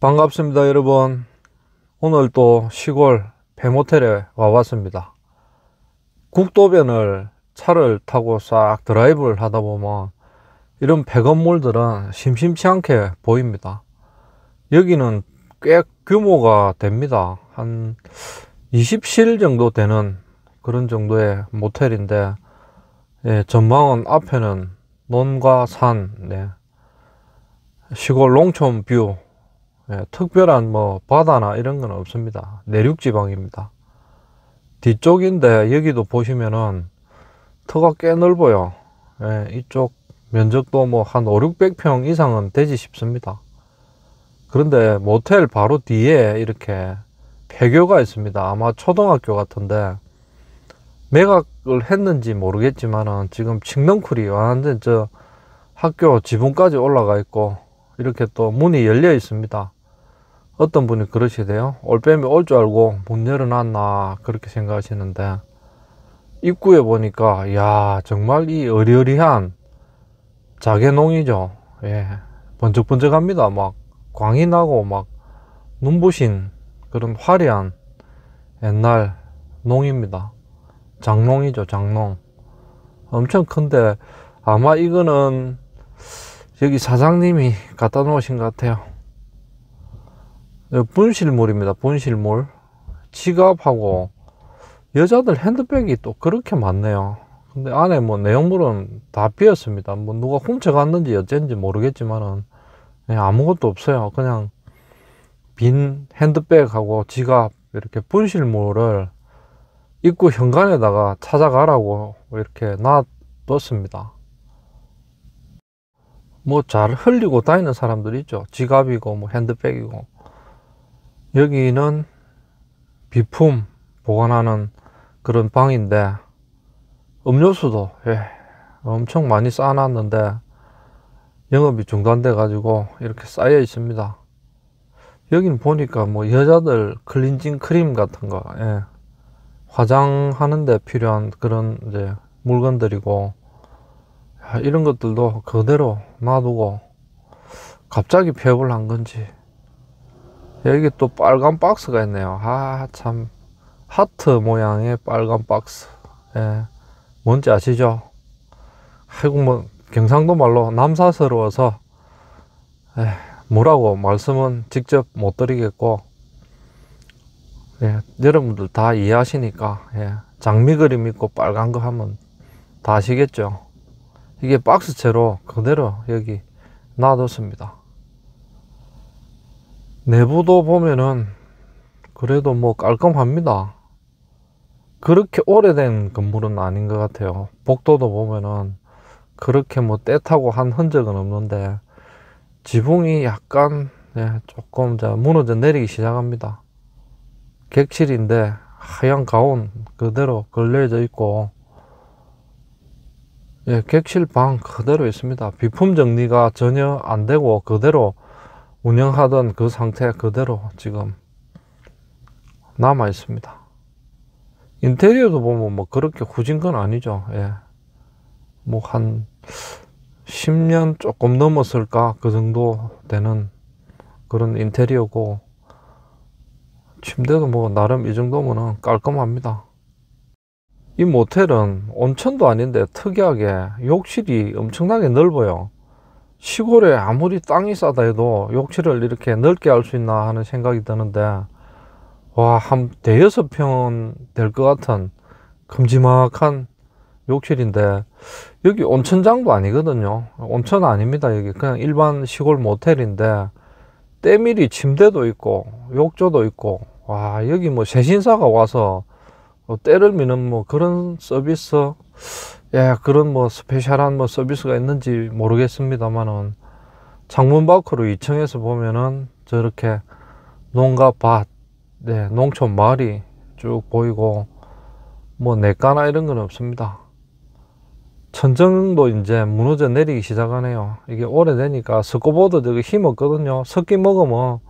반갑습니다 여러분 오늘 또 시골 배모텔에 와봤습니다 국도변을 차를 타고 싹 드라이브를 하다 보면 이런 배건물들은 심심치 않게 보입니다 여기는 꽤 규모가 됩니다 한 20실 정도 되는 그런 정도의 모텔인데 예, 전망은 앞에는 논과 산 네. 시골 농촌 뷰 예, 특별한 뭐 바다나 이런 건 없습니다. 내륙 지방입니다. 뒤쪽인데 여기도 보시면은 터가 꽤 넓어요. 예, 이쪽 면적도 뭐 한 5, 600평 이상은 되지 싶습니다. 그런데 모텔 바로 뒤에 이렇게 폐교가 있습니다. 아마 초등학교 같은데 매각을 했는지 모르겠지만은 지금 칡넝쿨이 완전 저 학교 지붕까지 올라가 있고 이렇게 또 문이 열려 있습니다. 어떤 분이 그러시대요. 올빼미 올 줄 알고 문 열어놨나 그렇게 생각하시는데 입구에 보니까 야 정말 이 어리어리한 자개농이죠. 예, 번쩍번쩍합니다. 막 광이 나고 막 눈부신 그런 화려한 옛날 농입니다. 장농이죠, 장농. 엄청 큰데 아마 이거는 여기 사장님이 갖다 놓으신 것 같아요. 분실물입니다. 분실물. 지갑하고 여자들 핸드백이 또 그렇게 많네요. 근데 안에 뭐 내용물은 다 비었습니다. 뭐 누가 훔쳐갔는지 어쩐지 모르겠지만은 예, 아무것도 없어요. 그냥 빈 핸드백하고 지갑 이렇게 분실물을 입구 현관에다가 찾아가라고 이렇게 놔뒀습니다. 뭐 잘 흘리고 다니는 사람들 있죠. 지갑이고 뭐 핸드백이고. 여기는 비품 보관하는 그런 방인데 음료수도 예, 엄청 많이 쌓아놨는데 영업이 중단돼 가지고 이렇게 쌓여 있습니다 여긴 보니까 뭐 여자들 클렌징 크림 같은 거 예, 화장하는데 필요한 그런 이제 물건들이고 아, 이런 것들도 그대로 놔두고 갑자기 폐업을 한 건지 여기 또 빨간 박스가 있네요 아참 하트 모양의 빨간 박스 예. 뭔지 아시죠 아이고 뭐 경상도 말로 남사스러워서 에, 예, 뭐라고 말씀은 직접 못 드리겠고 예, 여러분들 다 이해하시니까 예, 장미 그림 있고 빨간 거 하면 다 아시겠죠 이게 박스채로 그대로 여기 놔뒀습니다 내부도 보면은 그래도 뭐 깔끔합니다 그렇게 오래된 건물은 아닌 것 같아요 복도도 보면은 그렇게 뭐 때 타고 한 흔적은 없는데 지붕이 약간 예, 조금 자 무너져 내리기 시작합니다 객실인데 하얀 가운 그대로 걸려져 있고 예, 객실 방 그대로 있습니다 비품 정리가 전혀 안 되고 그대로 운영하던 그 상태 그대로 지금 남아 있습니다. 인테리어도 보면 뭐 그렇게 후진 건 아니죠. 예. 뭐 한 10년 조금 넘었을까 그 정도 되는 그런 인테리어고 침대도 뭐 나름 이 정도면은 깔끔합니다. 이 모텔은 온천도 아닌데 특이하게 욕실이 엄청나게 넓어요. 시골에 아무리 땅이 싸다 해도 욕실을 이렇게 넓게 할 수 있나 하는 생각이 드는데 와 한 대여섯 평 될 것 같은 큼지막한 욕실인데 여기 온천장도 아니거든요 온천 아닙니다 여기 그냥 일반 시골 모텔인데 때밀이 침대도 있고 욕조도 있고 와 여기 뭐 세신사가 와서 뭐 때를 미는 뭐 그런 서비스 예, 그런 뭐 스페셜한 뭐 서비스가 있는지 모르겠습니다만은 창문 밖으로 2층에서 보면은 저렇게 농가 밭, 네, 농촌 마을이 쭉 보이고 뭐 내과나 이런 건 없습니다. 천정도 이제 무너져 내리기 시작하네요. 이게 오래되니까 스코보드 저기 힘 없거든요. 섞기 먹으면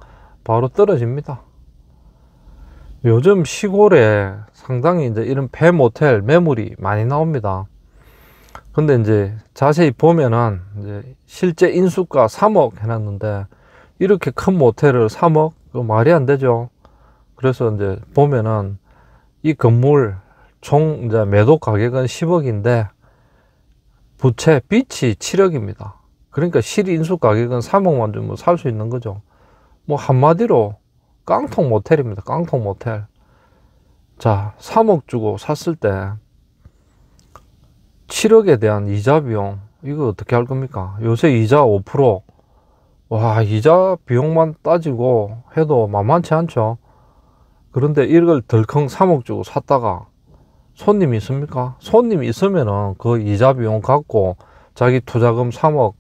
바로 떨어집니다. 요즘 시골에 상당히 이제 이런 배 모텔 매물이 많이 나옵니다. 근데 이제 자세히 보면은 이제 실제 인수가 3억 해놨는데 이렇게 큰 모텔을 3억 그 말이 안 되죠. 그래서 이제 보면은 이 건물 총 이제 매도 가격은 10억인데 부채 빛이 7억입니다. 그러니까 실인수 가격은 3억만 주면 살 수 있는 거죠. 뭐 한마디로 깡통 모텔입니다. 깡통 모텔. 자, 3억 주고 샀을 때 7억에 대한 이자 비용 이거 어떻게 할 겁니까 요새 이자 5%와 이자 비용만 따지고 해도 만만치 않죠 그런데 이걸 덜컹 3억 주고 샀다가 손님이 있습니까 손님이 있으면은 그 이자 비용 갖고 자기 투자금 3억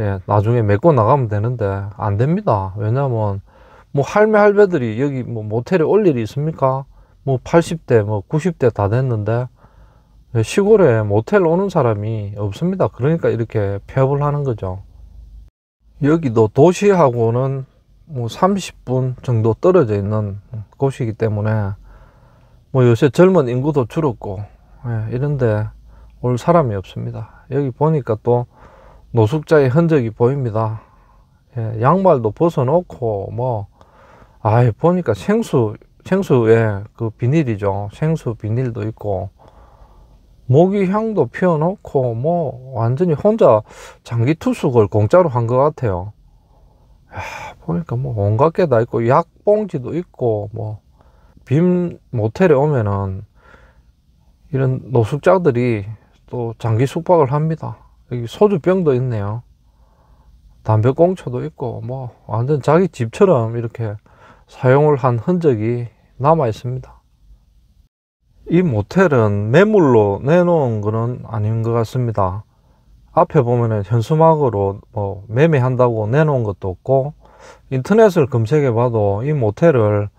예, 나중에 메꿔 나가면 되는데 안 됩니다 왜냐면 뭐 할매 할배들이 여기 뭐 모텔에 올 일이 있습니까 뭐 80대 뭐 90대 다 됐는데 시골에 모텔 오는 사람이 없습니다. 그러니까 이렇게 폐업을 하는 거죠. 여기도 도시하고는 뭐 30분 정도 떨어져 있는 곳이기 때문에 뭐 요새 젊은 인구도 줄었고 예, 이런데 올 사람이 없습니다. 여기 보니까 또 노숙자의 흔적이 보입니다. 예, 양말도 벗어놓고 뭐아예 보니까 생수 생수에 그 비닐이죠. 생수 비닐도 있고 모기 향도 피워놓고 뭐 완전히 혼자 장기 투숙을 공짜로 한 것 같아요. 야, 보니까 뭐 온갖 게 다 있고 약 봉지도 있고 뭐 빔 모텔에 오면은 이런 노숙자들이 또 장기 숙박을 합니다. 여기 소주병도 있네요. 담배꽁초도 있고 뭐 완전 자기 집처럼 이렇게 사용을 한 흔적이 남아 있습니다. 이 모텔은 매물로 내놓은 것은 아닌 것 같습니다. 앞에 보면은 현수막으로 뭐 매매한다고 내놓은 것도 없고 인터넷을 검색해 봐도 이 모텔을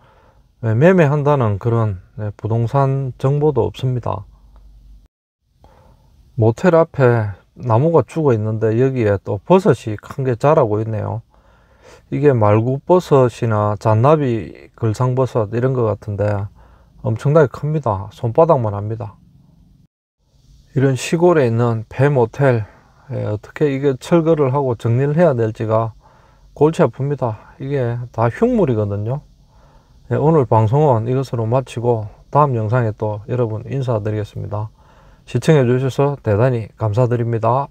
매매한다는 그런 네, 부동산 정보도 없습니다. 모텔 앞에 나무가 죽어 있는데 여기에 또 버섯이 큰 게 자라고 있네요. 이게 말굽버섯이나 잔나비 글상버섯 이런 것 같은데 엄청나게 큽니다. 손바닥만 합니다. 이런 시골에 있는 배모텔 예, 어떻게 이게 철거를 하고 정리를 해야 될지가 골치 아픕니다. 이게 다 흉물이거든요. 예, 오늘 방송은 이것으로 마치고 다음 영상에 또 여러분 인사드리겠습니다. 시청해 주셔서 대단히 감사드립니다.